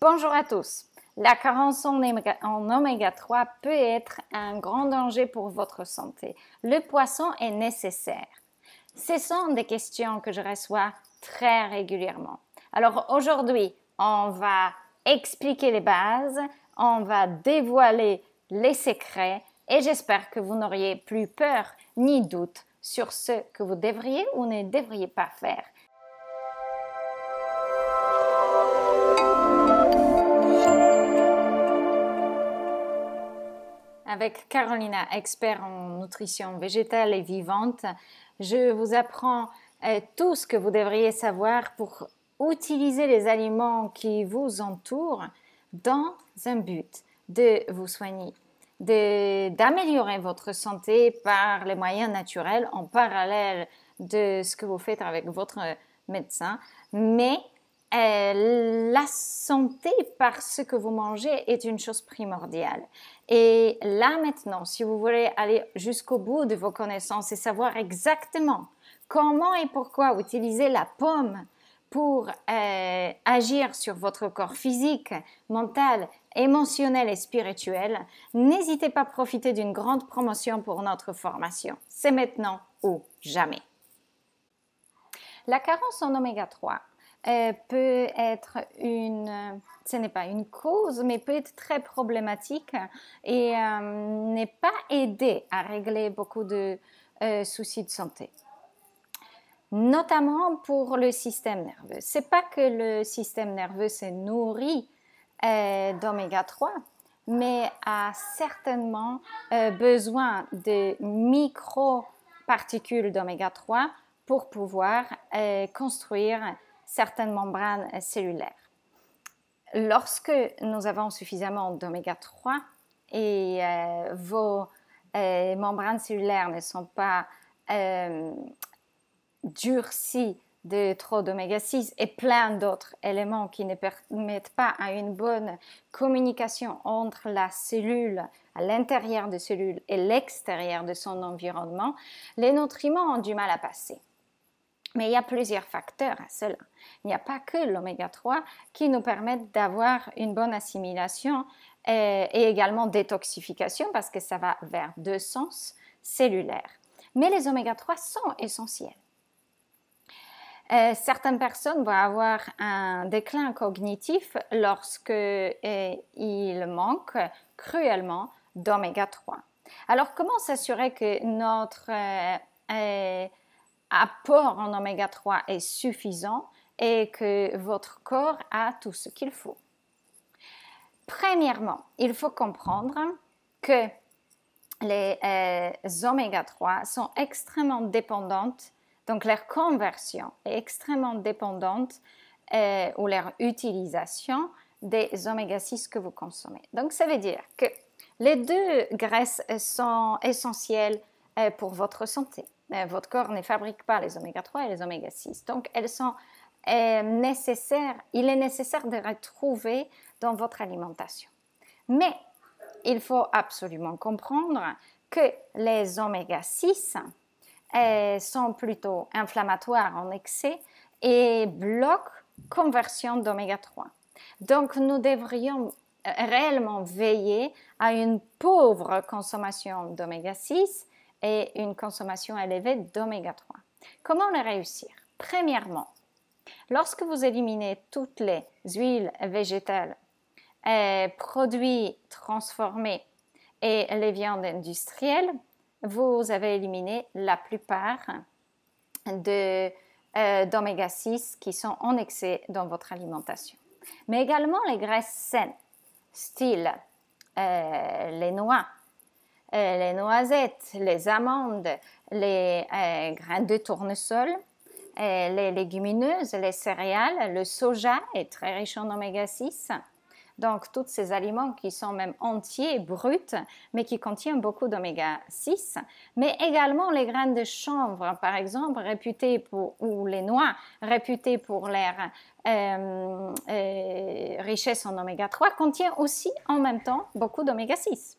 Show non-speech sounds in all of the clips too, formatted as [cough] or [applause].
Bonjour à tous. La carence en oméga 3 peut être un grand danger pour votre santé. Le poisson est nécessaire. Ce sont des questions que je reçois très régulièrement. Alors aujourd'hui, on va expliquer les bases, on va dévoiler les secrets et j'espère que vous n'auriez plus peur ni doute sur ce que vous devriez ou ne devriez pas faire avec Carolina, expert en nutrition végétale et vivante. Je vous apprends euh, tout ce que vous devriez savoir pour utiliser les aliments qui vous entourent dans un but de vous soigner, d'améliorer votre santé par les moyens naturels en parallèle de ce que vous faites avec votre médecin, mais euh, la santé par ce que vous mangez est une chose primordiale. Et là maintenant, si vous voulez aller jusqu'au bout de vos connaissances et savoir exactement comment et pourquoi utiliser la pomme pour euh, agir sur votre corps physique, mental, émotionnel et spirituel, n'hésitez pas à profiter d'une grande promotion pour notre formation. C'est maintenant ou jamais. La carence en oméga 3 euh, peut être une, euh, ce n'est pas une cause, mais peut être très problématique et euh, n'est pas aidé à régler beaucoup de soucis de santé notamment pour le système nerveux. C'est pas que le système nerveux se nourrit d'oméga 3, mais a certainement besoin de micro particules d'oméga 3 pour pouvoir construire certaines membranes euh, cellulaires. Lorsque nous avons suffisamment d'oméga 3 et euh, vos euh, membranes cellulaires ne sont pas durcies de trop d'oméga 6 et plein d'autres éléments qui ne permettent pas à une bonne communication entre la cellule à l'intérieur de cellule et l'extérieur de son environnement, les nutriments ont du mal à passer. Mais il y a plusieurs facteurs à cela. Il n'y a pas que l'oméga 3 qui nous permettent d'avoir une bonne assimilation euh, et, également détoxification parce que ça va vers deux sens cellulaires. Mais les oméga 3 sont essentiels. Euh, certaines personnes vont avoir un déclin cognitif lorsque euh, il manque cruellement d'oméga 3. Alors comment s'assurer que notre euh, apport en oméga 3 est suffisant et que votre corps a tout ce qu'il faut. Premièrement, il faut comprendre que les euh, oméga 3 sont extrêmement dépendantes, donc leur conversion est extrêmement dépendante euh, ou leur utilisation des oméga 6 que vous consommez. Donc ça veut dire que les deux graisses sont essentielles euh, pour votre santé. Euh, votre corps ne fabrique pas les oméga 3 et les oméga 6. Donc, elles sont euh, nécessaires. Il est nécessaire de retrouver dans votre alimentation. Mais il faut absolument comprendre que les oméga 6 euh, sont plutôt inflammatoires en excès et bloquent conversion d'oméga 3. Donc, nous devrions réellement veiller à une pauvre consommation d'oméga 6 et une consommation élevée d'oméga 3. Comment le réussir Premièrement, lorsque vous éliminez toutes les huiles végétales, euh, produits transformés et les viandes industrielles, vous avez éliminé la plupart de, euh, d'oméga 6 qui sont en excès dans votre alimentation. Mais également les graisses saines, style euh, les noix, euh, les noisettes, les amandes, les euh, grains de tournesol, euh, les légumineuses, les céréales, le soja est très riche en oméga 6. Donc, tous ces aliments qui sont même entiers, bruts, mais qui contiennent beaucoup d'oméga 6, mais également les graines de chanvre, par exemple, ou les noix, réputées pour leur richesse en oméga 3, contiennent aussi en même temps beaucoup d'oméga 6.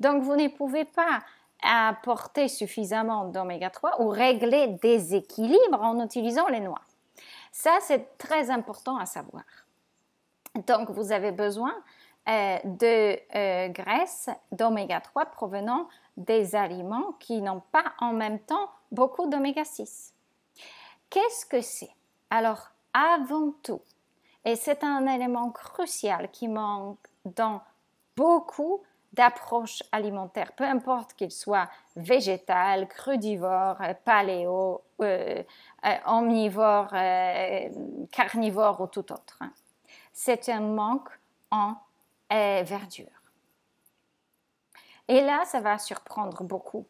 Donc, vous ne pouvez pas apporter suffisamment d'oméga 3 ou régler des équilibres en utilisant les noix. Ça, c'est très important à savoir. Donc, vous avez besoin euh, de euh, graisses d'oméga 3 provenant des aliments qui n'ont pas en même temps beaucoup d'oméga 6. Qu'est-ce que c'est Alors, avant tout, et c'est un élément crucial qui manque dans beaucoup d'approche alimentaire, peu importe qu'il soit végétal, crudivore, euh, paléo, euh, euh, omnivore, carnivore ou tout autre. Hein. C'est un manque en verdure. Et là, ça va surprendre beaucoup.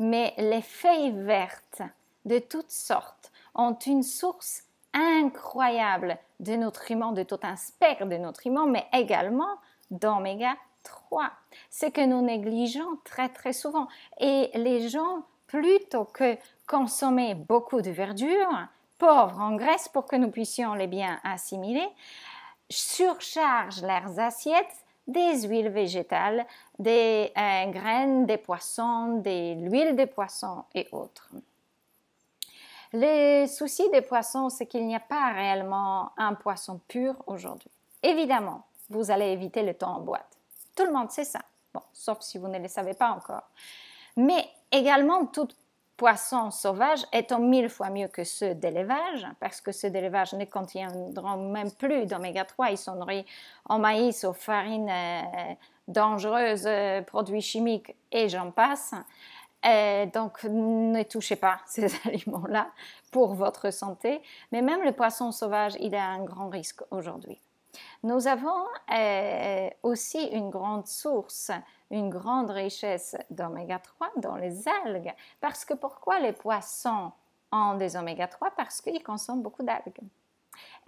Mais les feuilles vertes de toutes sortes ont une source incroyable de nutriments, de tout un spectre de nutriments, mais également d'oméga 3. Ce que nous négligeons très très souvent. Et les gens, plutôt que consommer beaucoup de verdure, pauvres en graisse pour que nous puissions les bien assimiler, surchargent leurs assiettes des huiles végétales, des euh, graines, des poissons, de l'huile des poissons et autres. Le souci des poissons, c'est qu'il n'y a pas réellement un poisson pur aujourd'hui. Évidemment, vous allez éviter le temps en boîte. Tout le monde sait ça. sauf si vous ne le savez pas encore. Mais également, tout poisson sauvage est en mille fois mieux que ceux d'élevage, parce que ceux d'élevage ne contiendront même plus d'oméga 3. Ils sont nourris en maïs, aux farines euh, dangereuses, euh, produits chimiques et j'en passe. Euh, donc, ne touchez pas [laughs] ces aliments-là pour votre santé. Mais même le poisson sauvage, il a un grand risque aujourd'hui. Nous avons euh, aussi une grande source, une grande richesse d'oméga 3 dans les algues. Parce que pourquoi les poissons ont des oméga 3 Parce qu'ils consomment beaucoup d'algues.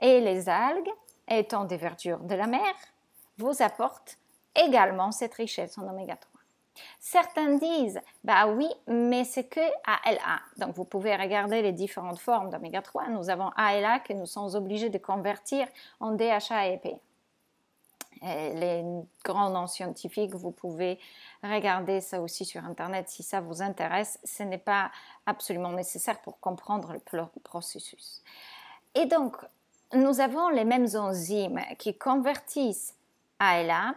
Et les algues, étant des verdures de la mer, vous apportent également cette richesse en oméga 3. Certains disent, bah oui, mais c'est que ALA. Donc vous pouvez regarder les différentes formes d'oméga 3. Nous avons ALA que nous sommes obligés de convertir en DHA et EPA. Euh, les grands noms scientifiques, vous pouvez regarder ça aussi sur Internet si ça vous intéresse. Ce n'est pas absolument nécessaire pour comprendre le processus. Et donc, nous avons les mêmes enzymes qui convertissent ALA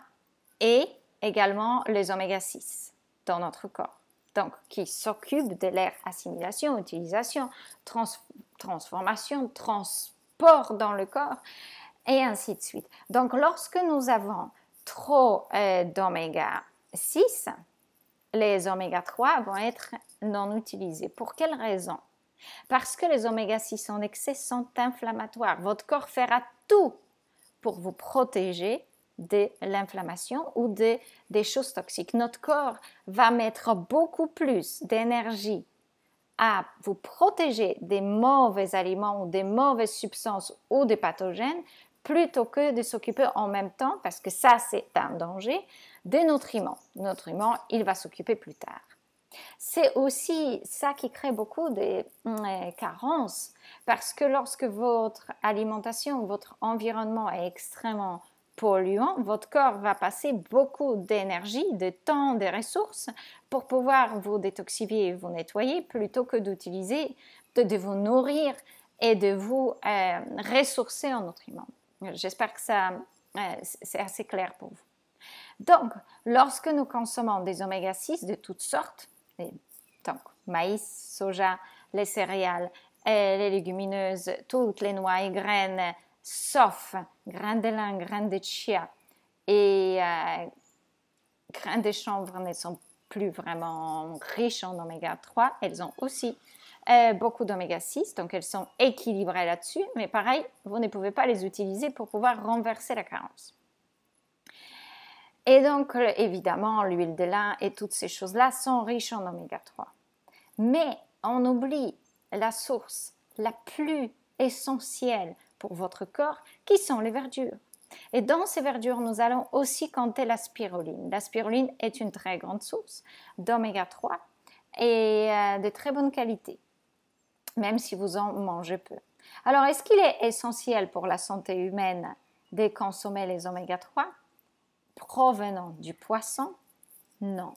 et également les oméga 6 dans notre corps. Donc, qui s'occupe de l'air assimilation, utilisation, transformation, transport dans le corps, et ainsi de suite. Donc, lorsque nous avons trop euh, d'oméga 6, les oméga 3 vont être non utilisés. Pour quelle raison Parce que les oméga 6 en excès sont inflammatoires. Votre corps fera tout pour vous protéger de l'inflammation ou des choses toxiques. Notre corps va mettre beaucoup plus d'énergie à vous protéger des mauvais aliments ou des mauvaises substances ou des pathogènes plutôt que de s'occuper en même temps, parce que ça c'est un danger, des nutriments. Nutriments, il va s'occuper plus tard. C'est aussi ça qui crée beaucoup de euh, carences, parce que lorsque votre alimentation, votre environnement est extrêmement polluant, votre corps va passer beaucoup d'énergie, de temps, de ressources pour pouvoir vous détoxifier et vous nettoyer plutôt que d'utiliser, de, vous nourrir et de vous euh, ressourcer en nutriments. J'espère que ça, euh, c'est assez clair pour vous. Donc, lorsque nous consommons des oméga 6 de toutes sortes, donc maïs, soja, les céréales, euh, les légumineuses, toutes les noix et graines, sauf de lin, de chia et euh, grains de chanvre ne sont plus vraiment riches en oméga 3. Elles ont aussi euh, beaucoup d'oméga 6, donc elles sont équilibrées là-dessus, mais pareil, vous ne pouvez pas les utiliser pour pouvoir renverser la carence. Et donc, évidemment, l'huile de lin et toutes ces choses-là sont riches en oméga 3. Mais on oublie la source la plus essentielle, pour votre corps, qui sont les verdures. Et dans ces verdures, nous allons aussi compter la spiruline. La spiruline est une très grande source d'oméga 3 et euh, de très bonne qualité, même si vous en mangez peu. Alors, est-ce qu'il est essentiel pour la santé humaine de consommer les oméga 3 provenant du poisson Non,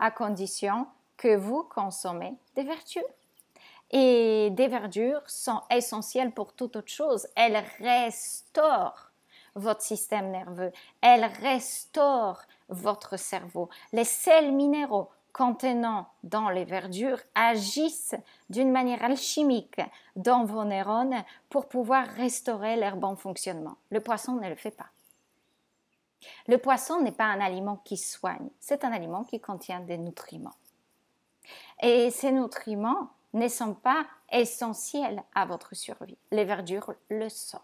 à condition que vous consommez des vertus. Et des verdures sont essentielles pour toute autre chose. Elles restaurent votre système nerveux. Elles restaurent votre cerveau. Les sels minéraux contenant dans les verdures agissent d'une manière alchimique dans vos neurones pour pouvoir restaurer leur bon fonctionnement. Le poisson ne le fait pas. Le poisson n'est pas un aliment qui soigne, c'est un aliment qui contient des nutriments. Et ces nutriments ne sont pas essentielles à votre survie. Les verdures le sont.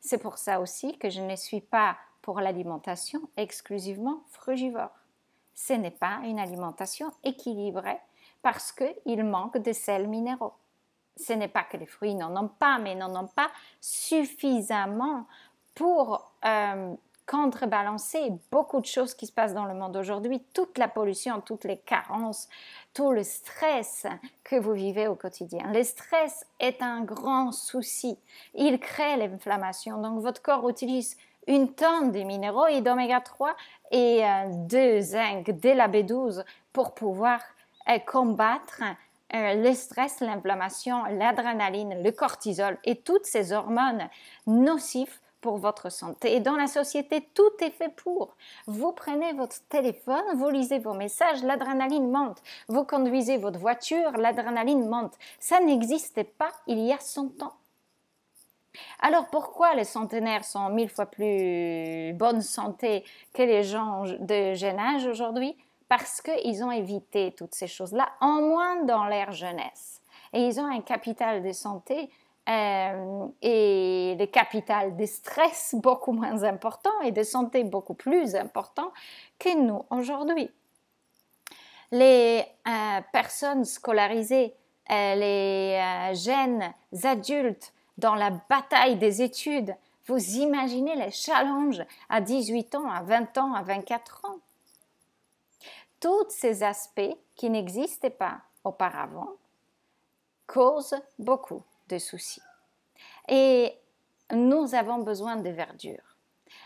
C'est pour ça aussi que je ne suis pas pour l'alimentation exclusivement frugivore. Ce n'est pas une alimentation équilibrée parce qu'il manque de sels minéraux. Ce n'est pas que les fruits n'en ont pas, mais n'en ont pas suffisamment pour, euh, contrebalancer beaucoup de choses qui se passent dans le monde aujourd'hui, toute la pollution, toutes les carences, tout le stress que vous vivez au quotidien. Le stress est un grand souci. Il crée l'inflammation. Donc votre corps utilise une tonne de minéraux et d'oméga 3 et euh, de zinc, de la B12 pour pouvoir euh, combattre euh, le stress, l'inflammation, l'adrénaline, le cortisol et toutes ces hormones nocives pour votre santé. Et dans la société, tout est fait pour. Vous prenez votre téléphone, vous lisez vos messages, l'adrénaline monte. Vous conduisez votre voiture, l'adrénaline monte. Ça n'existait pas il y a 100 ans. Alors pourquoi les centenaires sont mille fois plus bonne santé que les gens de jeune âge aujourd'hui Parce qu'ils ont évité toutes ces choses-là, en moins dans leur jeunesse. Et ils ont un capital de santé euh, et des capitales de stress beaucoup moins important et de santé beaucoup plus important que nous aujourd'hui. Les euh, personnes scolarisées, euh, les jeunes adultes dans la bataille des études, vous imaginez les challenges à 18 ans, à 20 ans, à 24 ans. Tous ces aspects qui n'existaient pas auparavant causent beaucoup de soucis. Et nous avons besoin de verdure.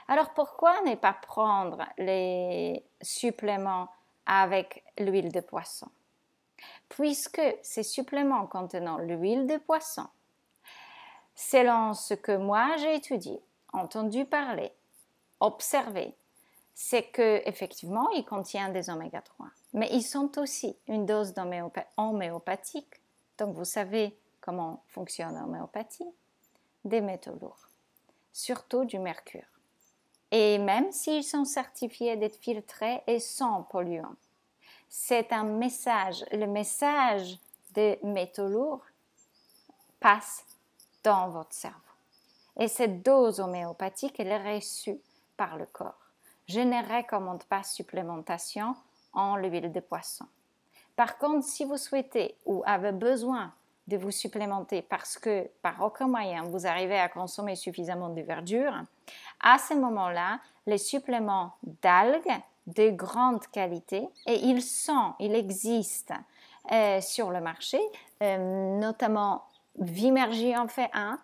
Alors pourquoi ne pas prendre les suppléments avec l'huile de poisson Puisque ces suppléments contenant l'huile de poisson, selon ce que moi j'ai étudié, entendu parler, observé, c'est que effectivement ils contiennent des oméga 3, mais ils sont aussi une dose homéopathique Donc vous savez comment fonctionne l'homéopathie, des métaux lourds, surtout du mercure. Et même s'ils sont certifiés d'être filtrés et sans polluants, c'est un message. Le message des métaux lourds passe dans votre cerveau. Et cette dose homéopathique, elle est reçue par le corps. Je ne recommande pas supplémentation en l'huile de poisson. Par contre, si vous souhaitez ou avez besoin de vous supplémenter parce que par aucun moyen vous arrivez à consommer suffisamment de verdure, à ce moment-là, les suppléments d'algues de grande qualité et ils sont, ils existent euh, sur le marché, euh, notamment Vimergy en fait un.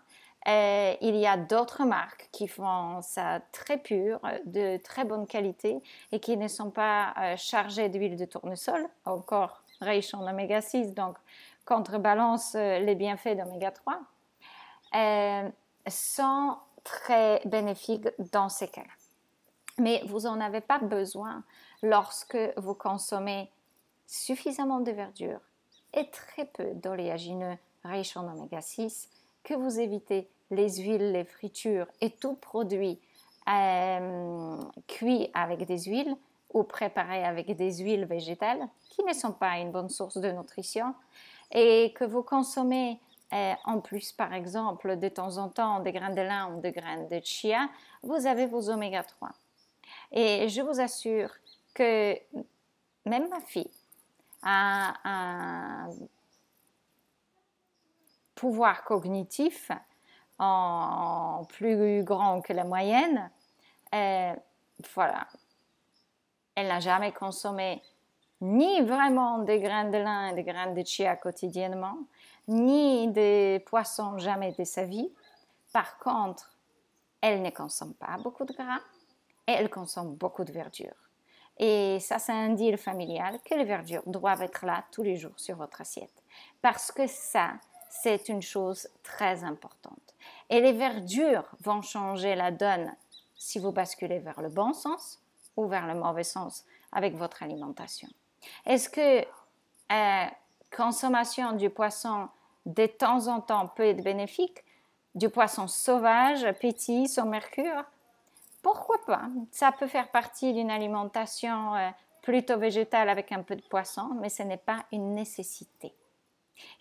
Euh, il y a d'autres marques qui font ça très pur, de très bonne qualité et qui ne sont pas chargés d'huile de tournesol, encore riche en oméga 6, donc contrebalance euh, les bienfaits d'oméga 3, euh, sont très bénéfiques dans ces cas Mais vous n'en avez pas besoin lorsque vous consommez suffisamment de verdure et très peu d'oléagineux riches en oméga 6, que vous évitez les huiles, les fritures et tout produit euh, cuit avec des huiles ou préparés avec des huiles végétales qui ne sont pas une bonne source de nutrition et que vous consommez euh, en plus, par exemple, de temps en temps, des grains de lin ou des graines de chia, vous avez vos oméga 3. Et je vous assure que même ma fille a un pouvoir cognitif en plus grand que la moyenne. Euh, voilà, elle n'a jamais consommé ni vraiment des grains de lin et des grains de chia quotidiennement, ni des poissons jamais de sa vie. Par contre, elle ne consomme pas beaucoup de gras et elle consomme beaucoup de verdure. Et ça, c'est un deal familial que les verdures doivent être là tous les jours sur votre assiette. Parce que ça, c'est une chose très importante. Et les verdures vont changer la donne si vous basculez vers le bon sens ou vers le mauvais sens avec votre alimentation. Est-ce que euh, consommation du poisson de temps en temps peut être bénéfique Du poisson sauvage, petit, sans mercure Pourquoi pas Ça peut faire partie d'une alimentation euh, plutôt végétale avec un peu de poisson, mais ce n'est pas une nécessité.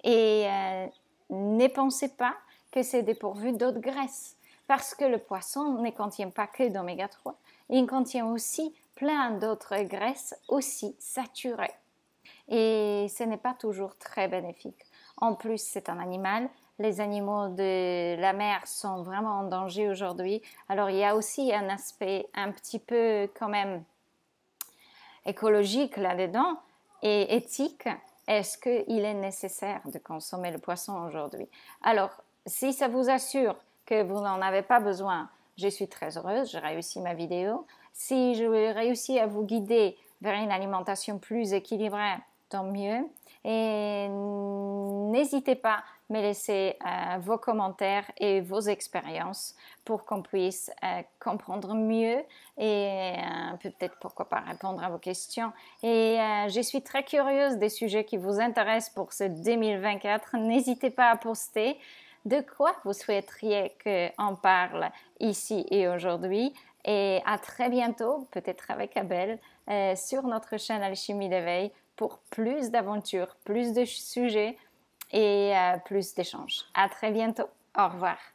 Et euh, ne pensez pas que c'est dépourvu d'autres graisses, parce que le poisson ne contient pas que d'oméga 3. Il contient aussi plein d'autres graisses aussi saturées. Et ce n'est pas toujours très bénéfique. En plus, c'est un animal. Les animaux de la mer sont vraiment en danger aujourd'hui. Alors il y a aussi un aspect un petit peu quand même écologique là-dedans et éthique. Est-ce qu'il est nécessaire de consommer le poisson aujourd'hui Alors, si ça vous assure que vous n'en avez pas besoin, je suis très heureuse, j'ai réussi ma vidéo. Si je réussis à vous guider vers une alimentation plus équilibrée, tant mieux. Et n'hésitez pas à me laisser euh, vos commentaires et vos expériences pour qu'on puisse euh, comprendre mieux et euh, peut-être pourquoi pas répondre à vos questions. Et je suis très curieuse des sujets qui vous intéressent pour ce 2024. N'hésitez pas à poster de quoi vous souhaiteriez qu'on parle ici et aujourd'hui. Et à très bientôt, peut-être avec Abel, euh, sur notre chaîne Alchimie d'éveil pour plus d'aventures, plus de sujets et euh, plus d'échanges. À très bientôt. Au revoir.